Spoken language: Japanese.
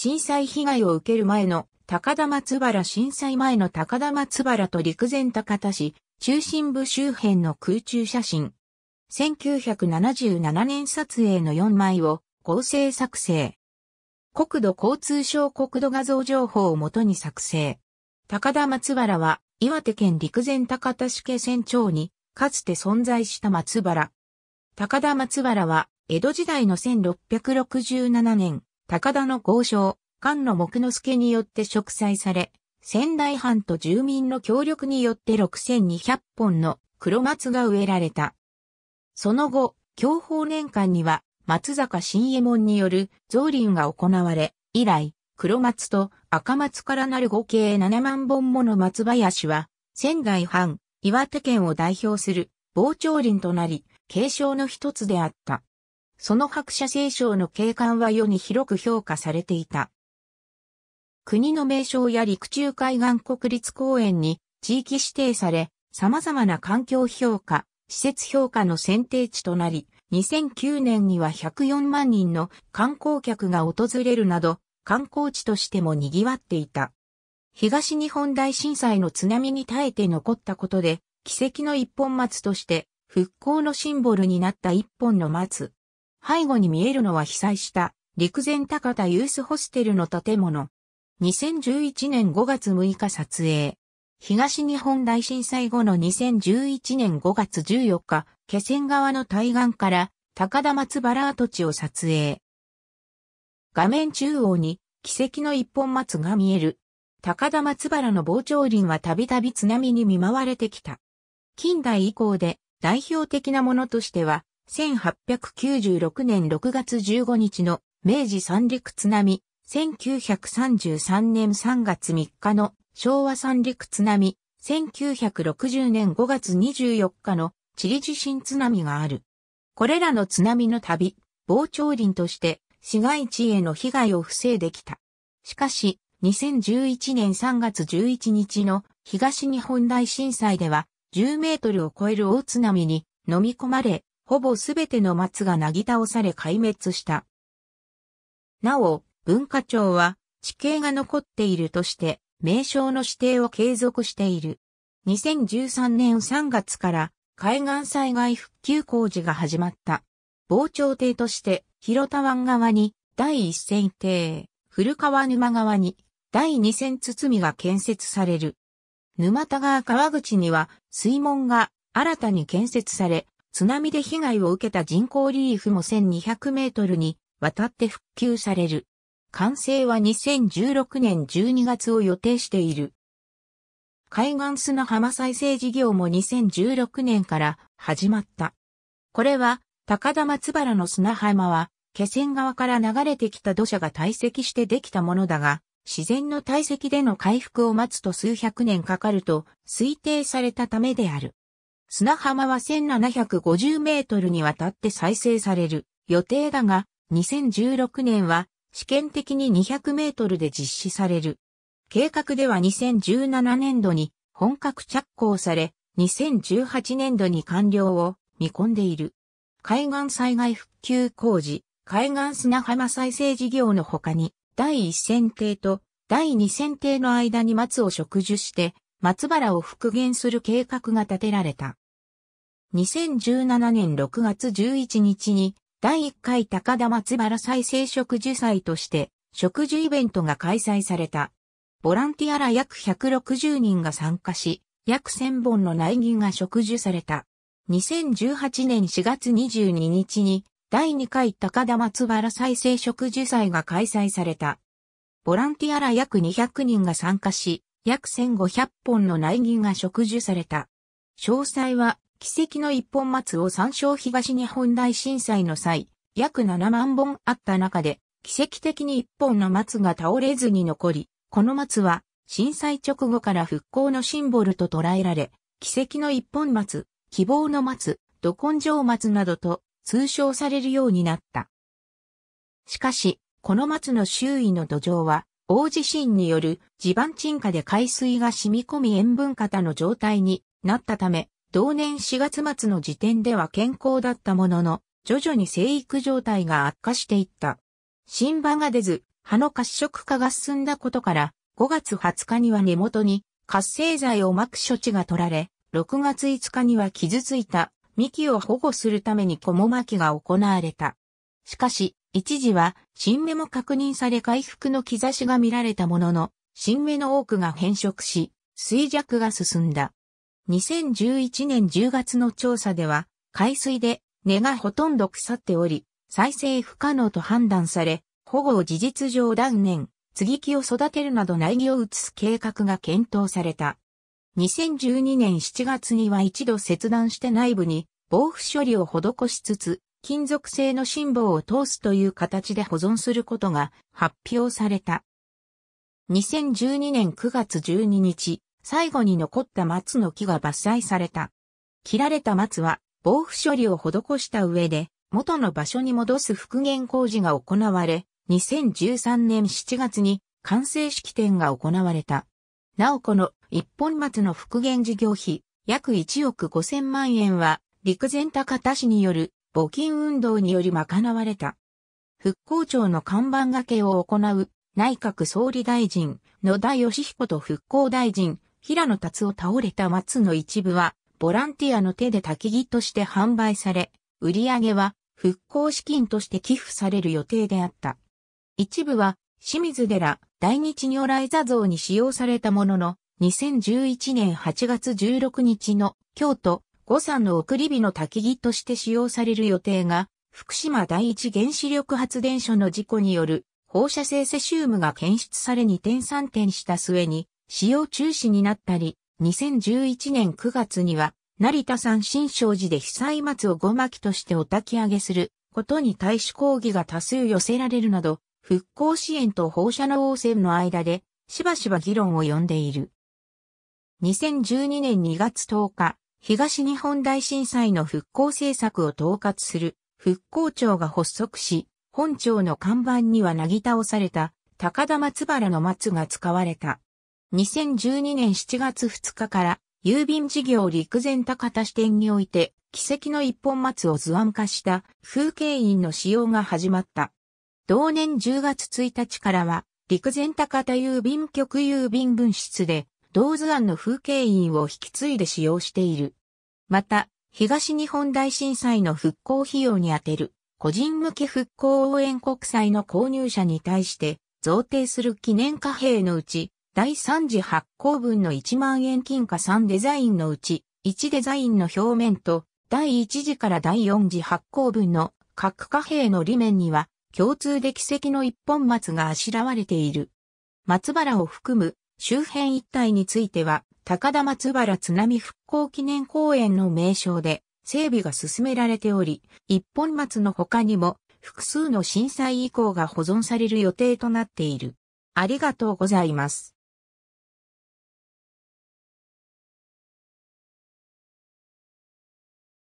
震災被害を受ける前の高田松原震災前の高田松原と陸前高田市中心部周辺の空中写真。1977年撮影の4枚を合成作成。国土交通省国土画像情報をもとに作成。高田松原は岩手県陸前高田市気船町にかつて存在した松原。高田松原は江戸時代の1667年高田の豪商、菅野木之助によって植栽され、仙台藩と住民の協力によって6200本の黒松が植えられた。その後、京保年間には松坂新右衛門による造林が行われ、以来、黒松と赤松からなる合計7万本もの松林は、仙台藩、岩手県を代表する防潮林となり、継承の一つであった。その白写聖章の景観は世に広く評価されていた。国の名称や陸中海岸国立公園に地域指定され、様々な環境評価、施設評価の選定地となり、2009年には104万人の観光客が訪れるなど、観光地としても賑わっていた。東日本大震災の津波に耐えて残ったことで、奇跡の一本松として、復興のシンボルになった一本の松。背後に見えるのは被災した陸前高田ユースホステルの建物。2011年5月6日撮影。東日本大震災後の2011年5月14日、気仙川の対岸から高田松原跡地を撮影。画面中央に奇跡の一本松が見える。高田松原の傍聴林はたびたび津波に見舞われてきた。近代以降で代表的なものとしては、1896年6月15日の明治三陸津波、1933年3月3日の昭和三陸津波、1960年5月24日のチリ地震津波がある。これらの津波の旅、傍聴林として市街地への被害を防いできた。しかし、2011年3月11日の東日本大震災では10メートルを超える大津波に飲み込まれ、ほぼすべての松がなぎ倒され壊滅した。なお、文化庁は地形が残っているとして、名称の指定を継続している。2013年3月から海岸災害復旧工事が始まった。防潮堤として広田湾側に第一線堤、古川沼側に第二線堤が建設される。沼田川川口には水門が新たに建設され、津波で被害を受けた人工リーフも1200メートルに渡って復旧される。完成は2016年12月を予定している。海岸砂浜再生事業も2016年から始まった。これは、高田松原の砂浜は、気仙川から流れてきた土砂が堆積してできたものだが、自然の堆積での回復を待つと数百年かかると推定されたためである。砂浜は1750メートルにわたって再生される予定だが、2016年は試験的に200メートルで実施される。計画では2017年度に本格着工され、2018年度に完了を見込んでいる。海岸災害復旧工事、海岸砂浜再生事業の他に、第1線定と第2線定の間に松を植樹して、松原を復元する計画が立てられた。2017年6月11日に第1回高田松原再生植樹祭として植樹イベントが開催された。ボランティアら約160人が参加し、約1000本の苗木が植樹された。2018年4月22日に第2回高田松原再生植樹祭が開催された。ボランティアら約200人が参加し、約1500本の苗木が植樹された。詳細は、奇跡の一本松を参照東日本大震災の際、約7万本あった中で、奇跡的に一本の松が倒れずに残り、この松は震災直後から復興のシンボルと捉えられ、奇跡の一本松、希望の松、ど根性松などと通称されるようになった。しかし、この松の周囲の土壌は大地震による地盤沈下で海水が染み込み塩分型の状態になったため、同年4月末の時点では健康だったものの、徐々に生育状態が悪化していった。新葉が出ず、葉の褐色化が進んだことから、5月20日には根元に活性剤をまく処置が取られ、6月5日には傷ついた幹を保護するために小も巻きが行われた。しかし、一時は新芽も確認され回復の兆しが見られたものの、新芽の多くが変色し、衰弱が進んだ。2011年10月の調査では、海水で根がほとんど腐っており、再生不可能と判断され、保護を事実上断念、継ぎ木を育てるなど苗木を移す計画が検討された。2012年7月には一度切断して内部に防腐処理を施しつつ、金属製の辛抱を通すという形で保存することが発表された。2012年9月12日、最後に残った松の木が伐採された。切られた松は防腐処理を施した上で元の場所に戻す復元工事が行われ、2013年7月に完成式典が行われた。なおこの一本松の復元事業費約1億5000万円は陸前高田市による募金運動により賄われた。復興庁の看板掛けを行う内閣総理大臣野田義彦と復興大臣平野達を倒れた松の一部はボランティアの手で焚き木として販売され、売り上げは復興資金として寄付される予定であった。一部は清水寺大日如来座像に使用されたものの、2011年8月16日の京都五山の送り火の焚き木として使用される予定が、福島第一原子力発電所の事故による放射性セシウムが検出され2点3点した末に使用中止になったり、2011年9月には成田山新勝寺で被災松をま巻としてお焚き上げすることに対し抗議が多数寄せられるなど、復興支援と放射能汚染の間でしばしば議論を呼んでいる。2012年2月10日、東日本大震災の復興政策を統括する復興庁が発足し、本庁の看板にはなぎ倒された高田松原の松が使われた。2012年7月2日から郵便事業陸前高田支店において奇跡の一本松を図案化した風景印の使用が始まった。同年10月1日からは陸前高田郵便局郵便分室で道図案の風景印を引き継いで使用している。また、東日本大震災の復興費用に充てる、個人向け復興応援国債の購入者に対して、贈呈する記念貨幣のうち、第3次発行分の1万円金貨3デザインのうち、1デザインの表面と、第1次から第4次発行分の各貨幣の裏面には、共通で奇跡の一本松があしらわれている。松原を含む周辺一帯については、高田松原津波復興記念公園の名称で整備が進められており、一本松の他にも複数の震災遺構が保存される予定となっている。ありがとうございます。